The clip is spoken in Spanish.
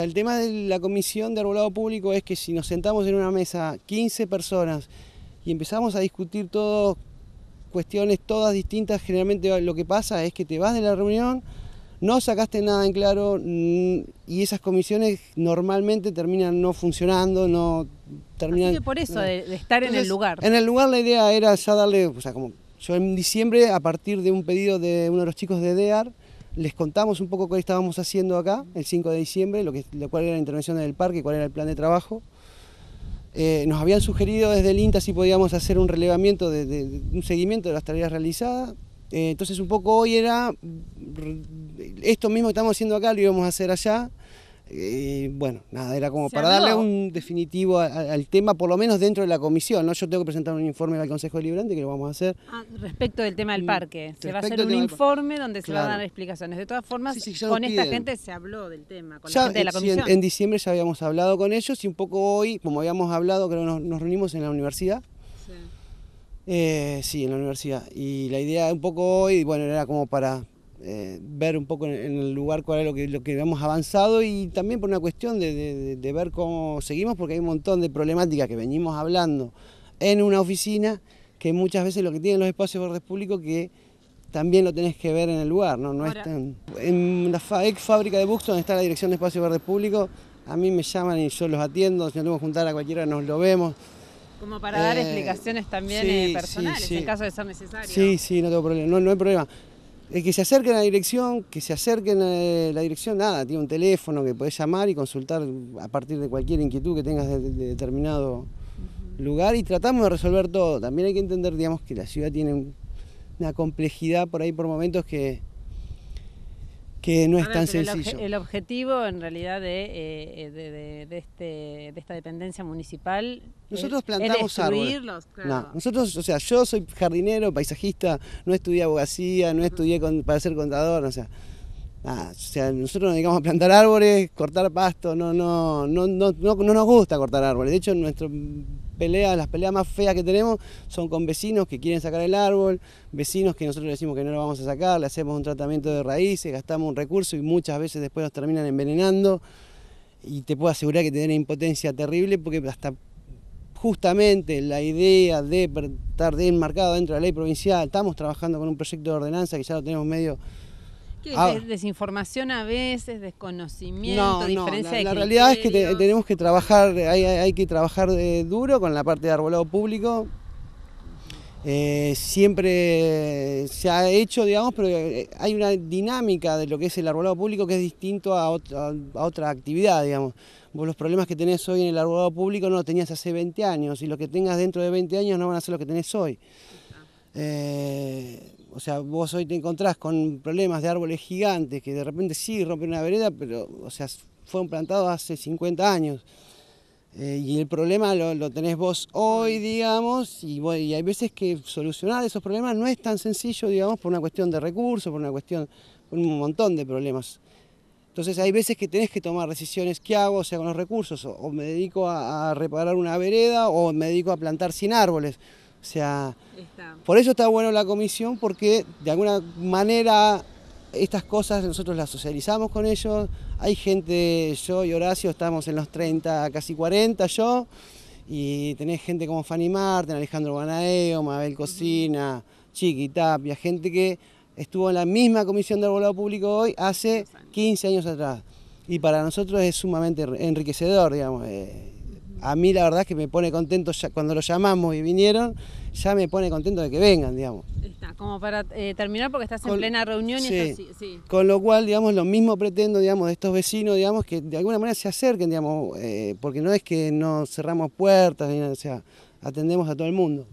El tema de la comisión de arbolado público es que si nos sentamos en una mesa 15 personas y empezamos a discutir todo, cuestiones todas distintas, generalmente lo que pasa es que te vas de la reunión, no sacaste nada en claro mm, y esas comisiones normalmente terminan no funcionando, no terminan... por eso, de, estar en el lugar. En el lugar la idea era ya darle, o sea, como yo en diciembre, a partir de un pedido de uno de los chicos de DEAR, les contamos un poco qué estábamos haciendo acá el 5 de diciembre, lo que, lo cuál era la intervención del parque, cuál era el plan de trabajo. Eh, nos habían sugerido desde el INTA si podíamos hacer un relevamiento, un seguimiento de las tareas realizadas. Eh, entonces un poco hoy era, esto mismo que estamos haciendo acá lo íbamos a hacer allá. Eh, bueno, nada, era como para darle un definitivo al tema, por lo menos dentro de la comisión, ¿no? Yo tengo que presentar un informe al Consejo Deliberante que lo vamos a hacer. Ah, respecto del tema del mm, parque, se va a hacer un informe donde se van a dar explicaciones. De todas formas, con esta gente se habló del tema, con la gente de la comisión. en, diciembre ya habíamos hablado con ellos y un poco hoy, como habíamos hablado, creo que nos, reunimos en la universidad. Eh, sí, en la universidad. Y la idea un poco hoy, bueno, era como para eh, ver un poco en, el lugar cuál es lo que, lo que hemos avanzado y también por una cuestión de, ver cómo seguimos, porque hay un montón de problemáticas que venimos hablando en una oficina, que muchas veces lo que tienen los espacios verdes públicos que también lo tenés que ver en el lugar, ¿no? no En la ex fábrica de donde está la Dirección de espacios verdes públicos, a mí me llaman y yo los atiendo, si nos tenemos que juntar a cualquiera nos lo vemos. Como para dar eh, explicaciones también eh, personales, en caso de ser necesario. Sí, sí, no tengo problema, no hay problema. Eh, que se acerquen a la dirección, que se acerquen a eh, la dirección, nada, tiene un teléfono que podés llamar y consultar a partir de cualquier inquietud que tengas de, determinado lugar y tratamos de resolver todo. También hay que entender, digamos, que la ciudad tiene una complejidad por ahí por momentos que, que no es tan sencillo. El, objetivo en realidad de, eh, eh, este, esta dependencia municipal nosotros es, plantamos árboles. Claro. No, nosotros, o sea, yo soy jardinero, paisajista, no estudié abogacía, no estudié para ser contador, o sea, o sea, nosotros nos dedicamos a plantar árboles, cortar pasto, no, no, no, no, no, no nos gusta cortar árboles. De hecho, nuestro peleas, las peleas más feas que tenemos son con vecinos que quieren sacar el árbol, vecinos que nosotros decimos que no lo vamos a sacar, le hacemos un tratamiento de raíces, gastamos un recurso y muchas veces después nos terminan envenenando. Y te puedo asegurar que una impotencia terrible porque hasta justamente la idea de estar enmarcado dentro de la ley provincial, estamos trabajando con un proyecto de ordenanza que ya lo tenemos medio Ah. desinformación a veces, desconocimiento, diferencia la, realidad es que tenemos que trabajar, hay, que trabajar eh, duro con la parte de arbolado público. Eh, siempre se ha hecho, digamos, pero eh, hay una dinámica de lo que es el arbolado público que es distinto a, otra, actividad, digamos. Vos los problemas que tenés hoy en el arbolado público no los tenías hace 20 años y los que tengas dentro de 20 años no van a ser los que tenés hoy. O sea, vos hoy te encontrás con problemas de árboles gigantes que de repente sí rompen una vereda, pero o sea, fueron plantados hace 50 años. Eh, y el problema lo, tenés vos hoy, digamos, y, hay veces que solucionar esos problemas no es tan sencillo, digamos, por una cuestión de recursos, por una cuestión, un montón de problemas. Entonces hay veces que tenés que tomar decisiones, ¿qué hago? O sea, con los recursos, o, me dedico a, a reparar una vereda o me dedico a plantar sin árboles. O sea, por eso está bueno la comisión, porque de alguna manera estas cosas nosotros las socializamos con ellos. Hay gente, yo y Horacio estamos en los 30, casi 40 yo, y tenés gente como Fanny Martin, Alejandro Banaeo, Mabel Cocina, Chiqui Tapia, gente que estuvo en la misma comisión de volado público hoy hace 15 años atrás. Y para nosotros es sumamente enriquecedor, digamos. Eh, a mí la verdad es que me pone contento ya, cuando los llamamos y vinieron, ya me pone contento de que vengan, digamos. Está, como para eh, terminar porque estás en plena reunión y eso sí. Con lo cual, digamos, lo mismo pretendo, digamos, de estos vecinos, digamos, que de alguna manera se acerquen, digamos, eh, porque no es que no cerramos puertas, o sea, atendemos a todo el mundo.